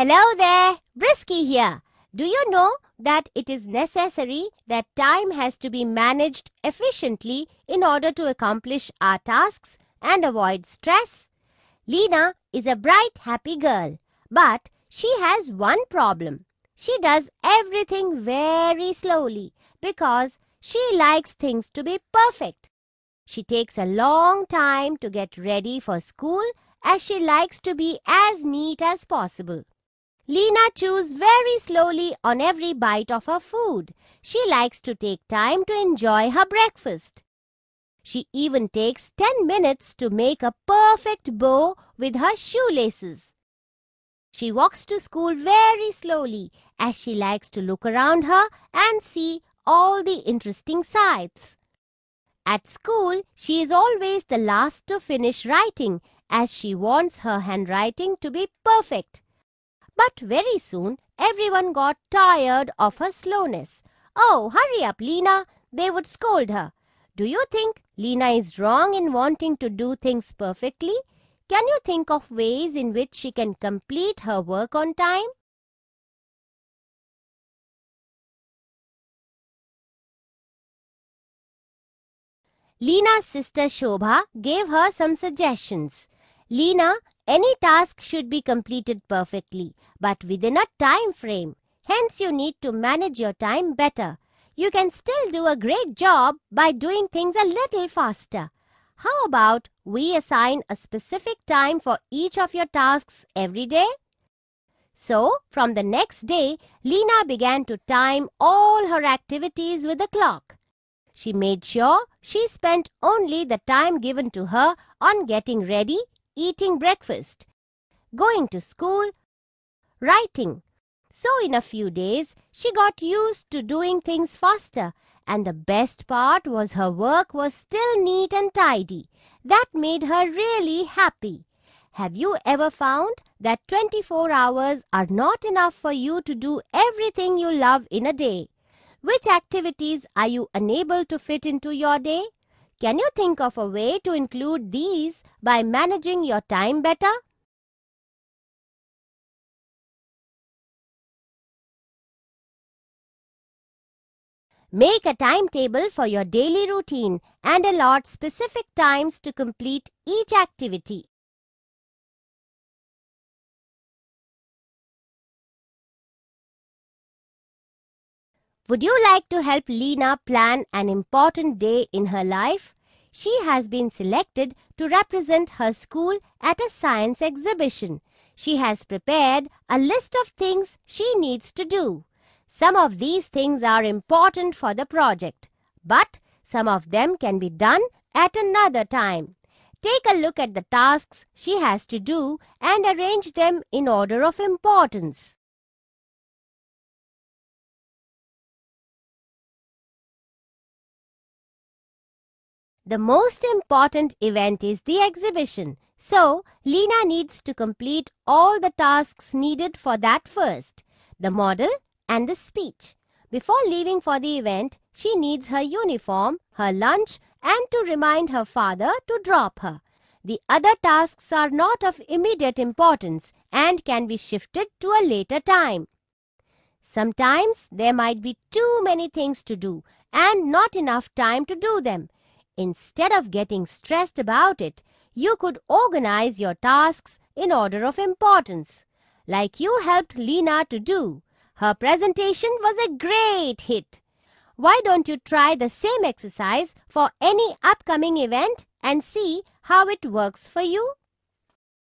Hello there, Brisky here. Do you know that it is necessary that time has to be managed efficiently in order to accomplish our tasks and avoid stress? Lena is a bright, happy girl, but she has one problem. She does everything very slowly because she likes things to be perfect. She takes a long time to get ready for school as she likes to be as neat as possible. Lena chews very slowly on every bite of her food. She likes to take time to enjoy her breakfast. She even takes 10 minutes to make a perfect bow with her shoelaces. She walks to school very slowly as she likes to look around her and see all the interesting sights. At school, she is always the last to finish writing as she wants her handwriting to be perfect. But very soon everyone got tired of her slowness. Oh, hurry up, Lena, they would scold her. Do you think Lena is wrong in wanting to do things perfectly? Can you think of ways in which she can complete her work on time? Lena's sister Shobha gave her some suggestions. Lena any task should be completed perfectly, but within a time frame. Hence, you need to manage your time better. You can still do a great job by doing things a little faster. How about we assign a specific time for each of your tasks every day? So, from the next day, Lena began to time all her activities with a clock. She made sure she spent only the time given to her on getting ready eating breakfast, going to school, writing. So in a few days, she got used to doing things faster and the best part was her work was still neat and tidy. That made her really happy. Have you ever found that 24 hours are not enough for you to do everything you love in a day? Which activities are you unable to fit into your day? Can you think of a way to include these by managing your time better? Make a timetable for your daily routine and allot specific times to complete each activity. Would you like to help Lena plan an important day in her life? She has been selected to represent her school at a science exhibition. She has prepared a list of things she needs to do. Some of these things are important for the project, but some of them can be done at another time. Take a look at the tasks she has to do and arrange them in order of importance. The most important event is the exhibition. So, Lena needs to complete all the tasks needed for that first, the model and the speech. Before leaving for the event, she needs her uniform, her lunch and to remind her father to drop her. The other tasks are not of immediate importance and can be shifted to a later time. Sometimes there might be too many things to do and not enough time to do them. Instead of getting stressed about it, you could organize your tasks in order of importance, like you helped Lena to do. Her presentation was a great hit. Why don't you try the same exercise for any upcoming event and see how it works for you?